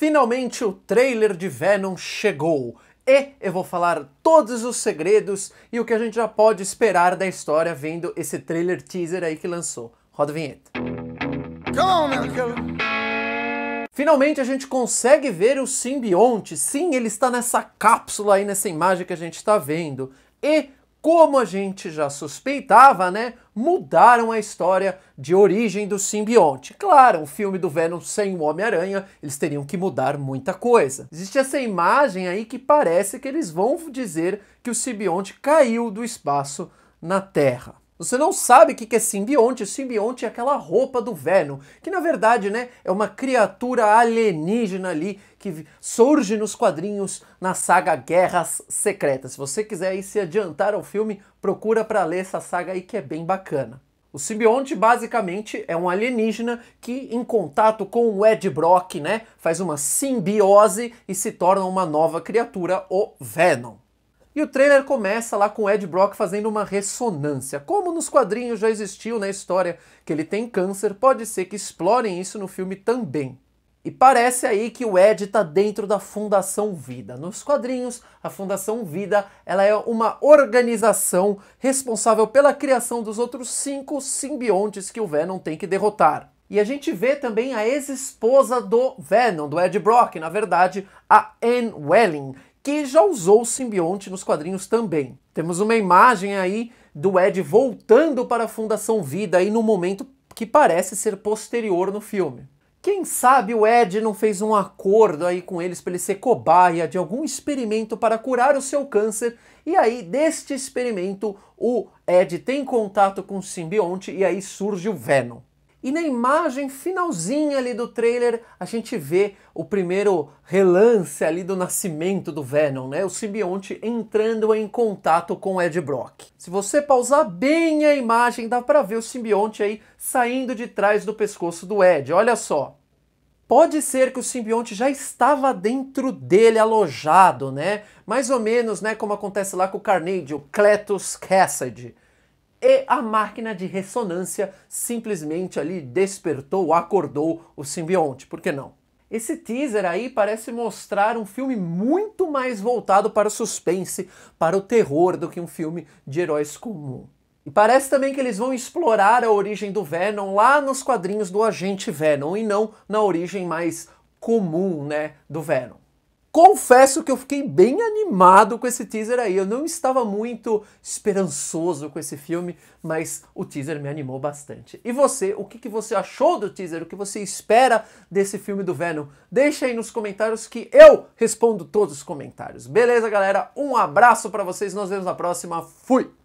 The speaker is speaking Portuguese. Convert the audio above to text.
Finalmente o trailer de Venom chegou e eu vou falar todos os segredos e o que a gente já pode esperar da história vendo esse trailer teaser aí que lançou. Roda a vinheta. Finalmente a gente consegue ver o simbionte. Sim, ele está nessa cápsula aí, nessa imagem que a gente está vendo. E como a gente já suspeitava, né, mudaram a história de origem do simbionte. Claro, um filme do Venom sem o Homem-Aranha, eles teriam que mudar muita coisa. Existe essa imagem aí que parece que eles vão dizer que o simbionte caiu do espaço na Terra. Você não sabe o que é simbionte. simbionte é aquela roupa do Venom, que na verdade né, é uma criatura alienígena ali que surge nos quadrinhos na saga Guerras Secretas. Se você quiser aí se adiantar ao filme, procura para ler essa saga aí que é bem bacana. O simbionte basicamente é um alienígena que, em contato com o Ed Brock, né, faz uma simbiose e se torna uma nova criatura, o Venom. E o trailer começa lá com Ed Brock fazendo uma ressonância. Como nos quadrinhos já existiu na história que ele tem câncer, pode ser que explorem isso no filme também. E parece aí que o Ed está dentro da Fundação Vida. Nos quadrinhos, a Fundação Vida ela é uma organização responsável pela criação dos outros cinco simbiontes que o Venom tem que derrotar. E a gente vê também a ex-esposa do Venom, do Ed Brock, na verdade, a Anne Welling que já usou o simbionte nos quadrinhos também. Temos uma imagem aí do Ed voltando para a Fundação Vida aí no momento que parece ser posterior no filme. Quem sabe o Ed não fez um acordo aí com eles para ele ser cobaia de algum experimento para curar o seu câncer e aí deste experimento o Ed tem contato com o simbionte e aí surge o Venom. E na imagem finalzinha ali do trailer, a gente vê o primeiro relance ali do nascimento do Venom, né? O simbionte entrando em contato com Ed Brock. Se você pausar bem a imagem, dá para ver o simbionte aí saindo de trás do pescoço do Ed. Olha só. Pode ser que o simbionte já estava dentro dele alojado, né? Mais ou menos, né, como acontece lá com o Carnage, o Cletus Cassidy. E a máquina de ressonância simplesmente ali despertou, acordou o simbionte, por que não? Esse teaser aí parece mostrar um filme muito mais voltado para o suspense, para o terror, do que um filme de heróis comum. E parece também que eles vão explorar a origem do Venom lá nos quadrinhos do Agente Venom e não na origem mais comum, né, do Venom. Confesso que eu fiquei bem animado com esse teaser aí. Eu não estava muito esperançoso com esse filme, mas o teaser me animou bastante. E você, o que, que você achou do teaser? O que você espera desse filme do Venom? Deixa aí nos comentários que eu respondo todos os comentários. Beleza, galera? Um abraço para vocês. Nós vemos na próxima. Fui!